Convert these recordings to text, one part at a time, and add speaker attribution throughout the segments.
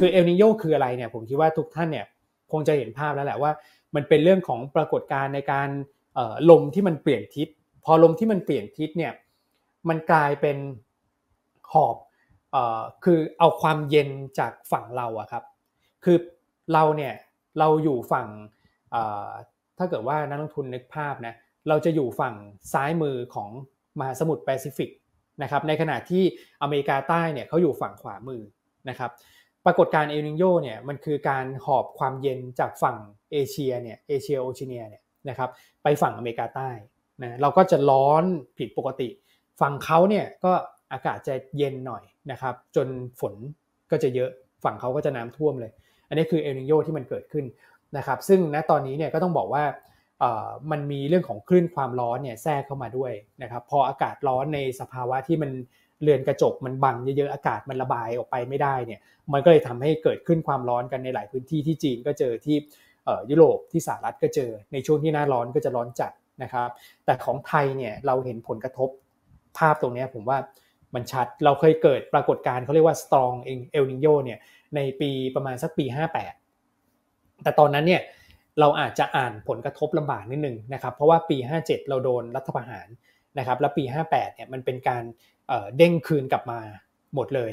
Speaker 1: คือเอลนิโยคืออะไรเนี่ยผมคิดว่าทุกท่านเนี่ยคงจะเห็นภาพแล้วแหละว่ามันเป็นเรื่องของปรากฏการณ์ในการลมที่มันเปลี่ยนทิศพอลมที่มันเปลี่ยนทิศเนี่ยมันกลายเป็นหอบอคือเอาความเย็นจากฝั่งเราอะครับคือเราเนี่ยเราอยู่ฝั่งถ้าเกิดว่านักลงทุนนึกภาพนะเราจะอยู่ฝั่งซ้ายมือของมหาสมุทรแปซิฟิกนะครับในขณะที่อเมริกาใต้เนี่ยเขาอยู่ฝั่งขวามือนะครับปรากฏการเอลนิโยเนี่ยมันคือการหอบความเย็นจากฝั่งเอเชียเนี่ยเอเชียโอเชียเนี่ยนะครับไปฝั่งอเมริกาใต้นะเราก็จะร้อนผิดปกติ ฝั่งเขาเนี่ยก็อากาศจะเย็นหน่อยนะครับจนฝนก็จะเยอะฝั่งเขาก็จะน้ำท่วมเลย อันนี้คือเอลนิโยที่มันเกิดขึ้นนะครับซึ่งณตอนนี้เนี่ยก็ต้องบอกว่ามันมีเรื่องของคลื่นความร้อนเนี่ยแทรกเข้ามาด้วยนะครับพออากาศร้อนในสภาวะที่มันเรือนกระจกมันบังเยอะๆ อากาศมันระบายออกไปไม่ได้เนี่ย มันก็เลยทำให้เกิดขึ้นความร้อนกันในหลายพื้นที่ที่จีนก็เจอที่ยุโรปที่สหรัฐก็เจอ ในช่วงที่หน้าร้อนก็จะร้อนจัดนะครับ แต่ของไทยเนี่ยเราเห็นผลกระทบภาพตรงนี้ผมว่ามันชัด เราเคยเกิดปรากฏการณ์เขาเรียกว่าสตองเองเอลนิโยเนี่ยในปีประมาณสักปี 58 แต่ตอนนั้นเนี่ยเราอาจจะอ่านผลกระทบลำบากนิดนึงนะครับ เพราะว่าปี 57 เราโดนรัฐประหารนะครับแล้วปี 58เนี่ยมันเป็นการเด้งคืนกลับมาหมดเลย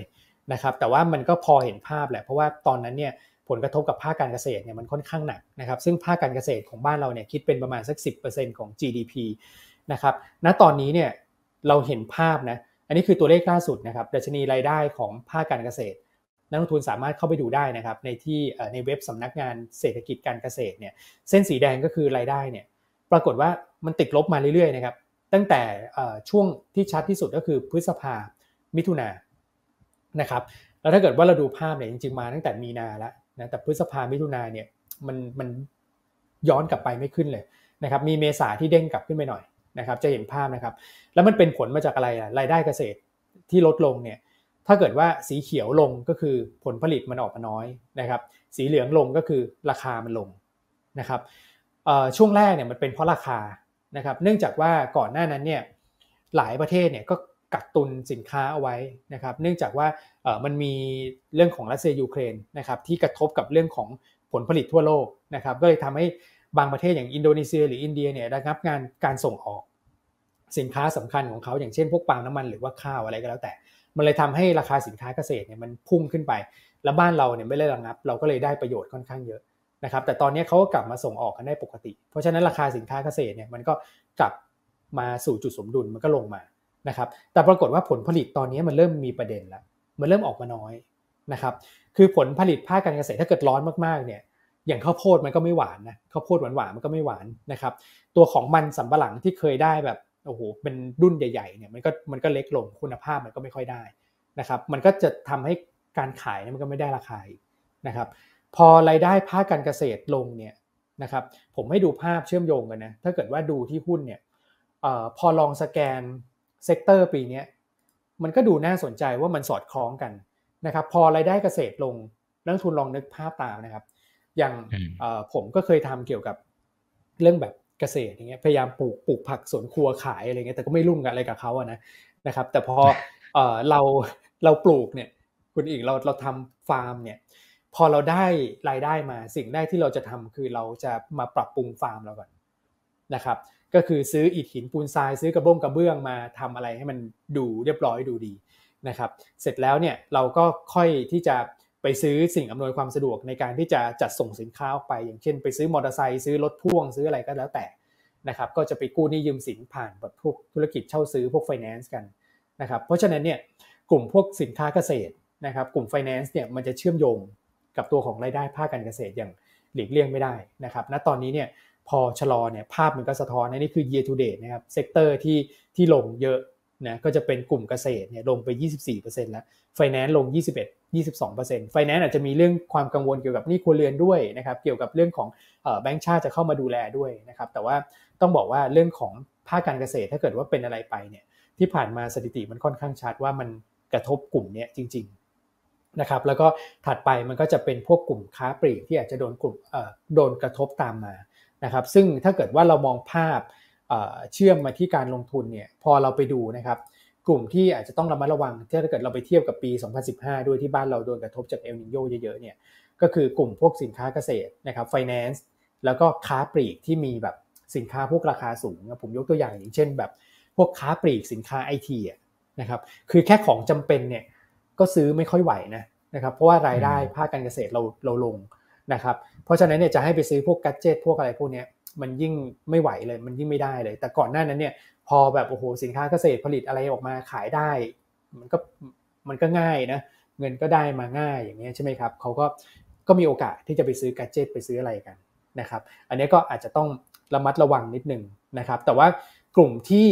Speaker 1: นะครับ แต่ว่ามันก็พอเห็นภาพแหละ เพราะว่าตอนนั้นเนี่ยผลกระทบกับภาคการเกษตรเนี่ยมันค่อนข้างหนักนะครับ ซึ่งภาคการเกษตรของบ้านเราเนี่ยคิดเป็นประมาณสัก10%ของ GDP นะครับ ณ ตอนนี้เนี่ยเราเห็นภาพนะ อันนี้คือตัวเลขล่าสุดนะครับ ดัชนีรายได้ของภาคการเกษตร นักลงทุนสามารถเข้าไปดูได้นะครับ ในที่ในเว็บสำนักงานเศรษฐกิจการเกษตรเนี่ย เส้นสีแดงก็คือรายได้เนี่ย ปรากฏว่ามันติดลบมาเรื่อยๆนะครับตั้งแต่ช่วงที่ชัดที่สุดก็คือพฤษภามิถุนานะครับ แล้วถ้าเกิดว่าเราดูภาพเนี่ยจริงๆ มาตั้งแต่มีนาแล้วนะ แต่พฤษภามิถุนาเนี่ยมันมันย้อนกลับไปไม่ขึ้นเลยนะครับ มีเมษาที่เด้งกลับขึ้นไปหน่อยนะครับ จะเห็นภาพนะครับ แล้วมันเป็นผลมาจากอะไระรายได้เกษตรที่ลดลงเนี่ย ถ้าเกิดว่าสีเขียวลงก็คือผลผลิตมันออกมาน้อยนะครับ สีเหลืองลงก็คือราคามันลงนะครับช่วงแรกเนี่ยมันเป็นเพราะราคานะครับเนื่องจากว่าก่อนหน้านั้นเนี่ยหลายประเทศเนี่ยก็กักตุนสินค้าเอาไว้นะครับเนื่องจากว่ามันมีเรื่องของรัสเซียยูเครนนะครับที่กระทบกับเรื่องของผลผลิตทั่วโลกนะครับก็เลยทำให้บางประเทศอย่างอินโดนีเซีย หรืออินเดียเนี่ยระงับงานการส่งออกสินค้าสำคัญของเขาอย่างเช่นพวกปาล์มน้ำมันหรือว่าข้าวอะไรก็แล้วแต่ มันเลยทำให้ราคาสินค้าเกษตรเนี่ยมันพุ่งขึ้นไป แล้วบ้านเราเนี่ยไม่ได้ระงับเราก็เลยได้ประโยชน์ค่อนข้างเยอะนะครับแต่ตอนนี้เขาก็กลับมาส่งออกกันได้ปกติ เพราะฉะนั้น ราคาสินค้าเกษตรเนี่ยมันก็กลับมาสู่จุดสมดุลมันก็ลงมานะครับ แต่ปรากฏว่าผลผลิตตอนนี้มันเริ่มมีประเด็นแล้วมันเริ่มออกมาน้อยนะครับ คือผลผลิตภาคการเกษตรถ้าเกิดร้อนมากๆเนี่ยอย่างข้าวโพดมันก็ไม่หวานนะข้าวโพดหวานหวานมันก็ไม่หวานนะครับ ตัวของมันสำปะหลังที่เคยได้แบบโอ้โหเป็นรุ่นใหญ่ๆเนี่ยมันก็มันก็เล็กลงคุณภาพมันก็ไม่ค่อยได้นะครับ มันก็จะทำให้การขายมันก็ไม่ได้ราคานะครับพอรายได้ภาคการเกษตรลงเนี่ยนะครับ ผมให้ดูภาพเชื่อมโยงกันนะถ้าเกิดว่าดูที่หุ้นเนี่ยอพอลองสแกนเซกเตอร์ปีนี้มันก็ดูน่าสนใจว่ามันสอดคล้องกันนะครับ พอรายได้เกษตรลงนักทุนลองนึกภาพตามนะครับ อย่างผมก็เคยทำเกี่ยวกับเรื่องแบบเกษตรอย่างเงี้ยพยายามปลูกปลูกผักสวนครัวขายอะไรเงี้ยแต่ก็ไม่รุ่งกับอะไรกับเขาอะนะนะครับ แต่พอเราเราปลูกเนี่ยคุณอีกเราเราทำฟาร์มเนี่ยพอเราได้รายได้มาสิ่งแรกที่เราจะทำคือเราจะมาปรับปรุงฟาร์มเราก่อนนะครับก็คือซื้ออิฐหินปูนทรายซื้อกระบ้งกระเบื้องมาทำอะไรให้มันดูเรียบร้อยดูดีนะครับเสร็จแล้วเนี่ยเราก็ค่อยที่จะไปซื้อสิ่งอำนวยความสะดวกในการที่จะจัดส่งสินค้าออกไป อย่างเช่นไปซื้อมอเตอร์ไซค์ซื้อรถพ่วงซื้ออะไรก็แล้วแต่นะครับก็จะไปกู้นี่ยืมสินผ่านแบบพวกธุรกิจเช่าซื้อพวกไฟแนนซ์กันนะครับเพราะฉะนั้นเนี่ยกลุ่มพวกสินค้าเกษตรนะครับกลุ่มไฟแนนซ์เนี่ยมันจะเชื่อมโยงกับตัวของรายได้ภาคการเกษตรอย่างหลีกเลี่ยงไม่ได้นะครับ ณ ตอนนี้เนี่ยพอชะลอเนี่ยภาพมันก็สะท้อนนี่คือ year to date นะครับเซกเตอร์ที่ที่ลงเยอะนะก็จะเป็นกลุ่มเกษตรเนี่ยลงไป 24%แล้วไฟแนนซ์ลง 21 22%ไฟแนนซ์อาจจะมีเรื่องความกังวลเกี่ยวกับหนี้ครัวเรือนด้วยนะครับเกี่ยวกับเรื่องของแบงค์ชาติจะเข้ามาดูแลด้วยนะครับแต่ว่าต้องบอกว่าเรื่องของภาคการเกษตรถ้าเกิดว่าเป็นอะไรไปเนี่ยที่ผ่านมาสถิติมันค่อนข้างชัดว่ามันกระทบกลุ่มเนี้ยจริงนะครับแล้วก็ถัดไปมันก็จะเป็นพวกกลุ่มค้าปลีก ที่อาจจะโดนกลุ่มโดนกระทบตามมานะครับซึ่งถ้าเกิดว่าเรามองภาพเชื่อมมาที่การลงทุนเนี่ยพอเราไปดูนะครับกลุ่มที่อาจจะต้องระมัดระวัง ถ้าเกิดเราไปเทียบกับปี 2015 ด้วยที่บ้านเราโดนกระทบจากเอลนิโยเยอะๆเนี่ยก็คือกลุ่มพวกสินค้าเกษตรนะครับไฟแนนซ์แล้วก็ค้าปลีกที่มีแบบสินค้าพวกราคาสูงผมยกตัวอย่างอย่างเช่นแบบพวกค้าปลีกสินค้าไอทีนะครับคือแค่ของจำเป็นเนี่ยก็ซื้อไม่ค่อยไหวนะนะครับเพราะว่ารายได้ภาคการเกษตรเราเราลงนะครับเพราะฉะนั้นเนี่ยจะให้ไปซื้อพวกกัจเจตพวกอะไรพวกนี้มันยิ่งไม่ไหวเลยมันยิ่งไม่ได้เลย แต่ก่อนหน้านั้นเนี่ยพอแบบโอ้โหสินค้าเกษตรผลิตอะไรออกมาขายได้ มันก็มันก็ง่ายนะเงินก็ได้มาง่ายอย่างเงี้ยใช่ไหมครับเขาก็ก็มีโอกาสที่จะไปซื้อกัจเจตไปซื้ออะไรกันนะครับอันนี้ก็อาจจะต้องระมัดระวังนิดนึงนะครับแต่ว่ากลุ่มที่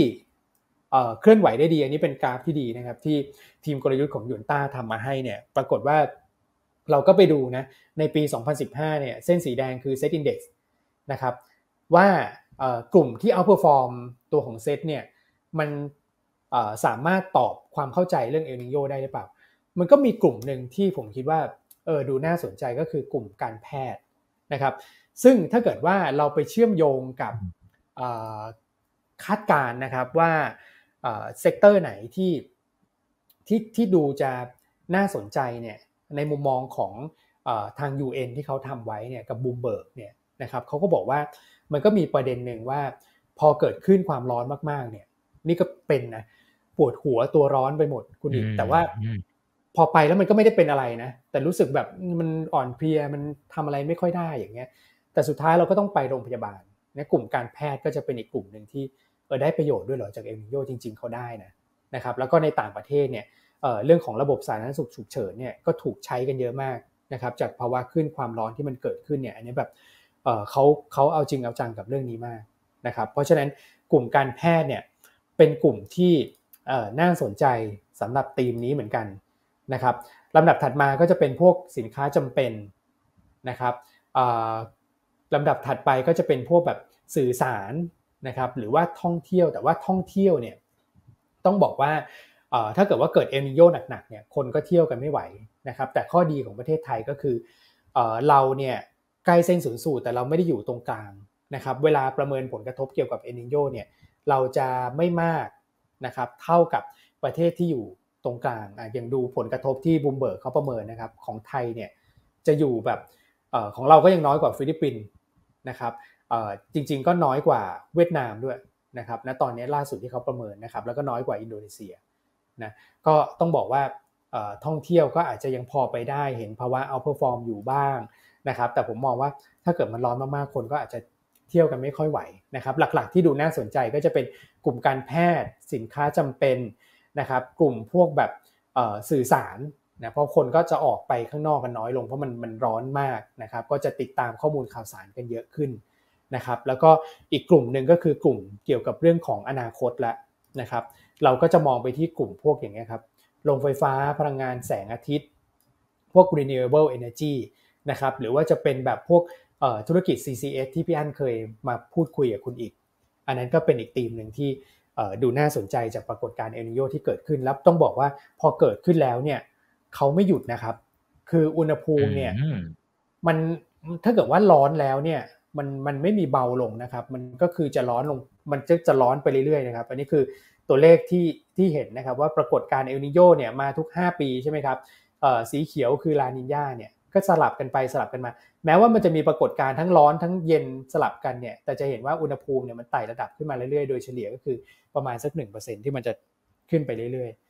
Speaker 1: เคลื่อนไหวได้ดีอันนี้เป็นกราฟที่ดีนะครับที่ทีมกลยุทธ์ของยุนต้าทำมาให้เนี่ยปรากฏว่าเราก็ไปดูนะในปี 2015เนี่ยเส้นสีแดงคือ Set Index นะครับว่ากลุ่มที่เอาเปอร์ฟอร์มตัวของเซตเนี่ยมันสามารถตอบความเข้าใจเรื่องเอลนิโยได้หรือเปล่า มันก็มีกลุ่มหนึ่งที่ผมคิดว่าเออดูน่าสนใจก็คือกลุ่มการแพทย์นะครับซึ่งถ้าเกิดว่าเราไปเชื่อมโยงกับคาดการณ์นะครับว่าเซกเตอร์ไหนที่ที่ที่ดูจะน่าสนใจเนี่ยในมุมมองของอทาง UN ที่เขาทำไว้เนี่ยกับบูมเบิร์กเนี่ยนะครับเขาก็บอกว่ามันก็มีประเด็นหนึ่งว่า พอเกิดขึ้นความร้อนมากๆเนี่ยนี่ก็เป็นนะปวดหัวตัวร้อนไปหมดคุณอิกแต่ว่าพอไปแล้วมันก็ไม่ได้เป็นอะไรนะแต่รู้สึกแบบมันอ่อนเพลียมันทำอะไรไม่ค่อยได้อย่างเงี้ยแต่สุดท้ายเราก็ต้องไปโรงพยาบาลนะกลุ่มการแพทย์ก็จะเป็นอีกกลุ่มหนึ่งที่เออได้ประโยชน์ด้วยเหรอจากเอลนิโยจริงๆ เขาได้นะนะครับแล้วก็ในต่างประเทศเนี่ยเรื่องของระบบสาธารณสุขฉุกเฉินเนี่ยก็ถูกใช้กันเยอะมากนะครับจากภาวะขึ้นความร้อนที่มันเกิดขึ้นเนี่ยอันนี้แบบเขาเขาเอาจริงเอาจังกับเรื่องนี้มากนะครับเพราะฉะนั้นกลุ่มการแพทย์เนี่ยเป็นกลุ่มที่น่าสนใจสำหรับธีมนี้เหมือนกันนะครับลำดับถัดมาก็จะเป็นพวกสินค้าจำเป็นนะครับลำดับถัดไปก็จะเป็นพวกแบบสื่อสารนะครับหรือว่าท่องเที่ยวแต่ว่าท่องเที่ยวเนี่ยต้องบอกว่าถ้าเกิดว่าเกิดเอลนิโยหนักๆเนี่ยคนก็เที่ยวกันไม่ไหวนะครับแต่ข้อดีของประเทศไทยก็คือ เราเนี่ยใกล้เส้นศูนย์สูตรแต่เราไม่ได้อยู่ตรงกลางนะครับเวลาประเมินผลกระทบเกี่ยวกับเอลนิโยเนี่ยเราจะไม่มากนะครับเท่ากับประเทศที่อยู่ตรงกลางอะอย่างดูผลกระทบที่บูมเบิร์กเขาประเมินนะครับ ของไทยเนี่ยจะอยู่แบบของเรา ก็ยังน้อยกว่าฟิลิปปินส์นะครับจริงๆก็น้อยกว่าเวียดนามด้วยนะครับณตอนนี้ล่าสุดที่เขาประเมินนะครับ แล้วก็น้อยกว่าอินโดนีเซียนะ ก็ต้องบอกว่าท่องเที่ยวก็อาจจะยังพอไปได้ เห็นภาวะเอาเพอร์ฟอร์มอยู่บ้างนะครับ แต่ผมมองว่าถ้าเกิดมันร้อนมากๆ คนก็อาจจะเที่ยวกันไม่ค่อยไหวนะครับ หลักๆที่ดูน่าสนใจก็จะเป็นกลุ่มการแพทย์สินค้าจำเป็นนะครับ กลุ่มพวกแบบสื่อสารนะ เพราะคนก็จะออกไปข้างนอกกันน้อยลง เพราะมันมันร้อนมากนะครับ ก็จะติดตามข้อมูลข่าวสารกันเยอะขึ้นนะครับแล้วก็อีกกลุ่มหนึ่งก็คือกลุ่มเกี่ยวกับเรื่องของอนาคตละนะครับเราก็จะมองไปที่กลุ่มพวกอย่างเงี้ยครับโรงไฟฟ้าพลังงานแสงอาทิตย์ พวก renewable energy นะครับหรือว่าจะเป็นแบบพวกธุรกิจ CCS ที่พี่อั้นเคยมาพูดคุยกับคุณอีก อันนั้นก็เป็นอีกธีมหนึ่งที่ดูน่าสนใจจากปรากฏการณ์เอลนโยที่เกิดขึ้น แล้วต้องบอกว่าพอเกิดขึ้นแล้วเนี่ยเขาไม่หยุดนะครับคืออุณหภูมิเนี่ยมันถ้าเกิดว่าร้อนแล้วเนี่ยมันมันไม่มีเบาลงนะครับ มันก็คือจะร้อนลงมันจะจะร้อนไปเรื่อยๆนะครับอันนี้คือตัวเลขที่ที่เห็นนะครับว่าปรากฏการเอลนิโยเนี่ยมาทุก 5 ปีใช่ไหมครับสีเขียวคือลานินยาเนี่ยก็สลับกันไปสลับกันมา แม้ว่ามันจะมีปรากฏการ์ทั้งร้อนทั้งเย็นสลับกันเนี่ยแต่จะเห็นว่าอุณหภูมิเนี่ยมันไต่ระดับขึ้นมาเรื่อยๆ โดยเฉลี่ยก็คือประมาณสัก 1%ที่มันจะขึ้นไปเรื่อยๆ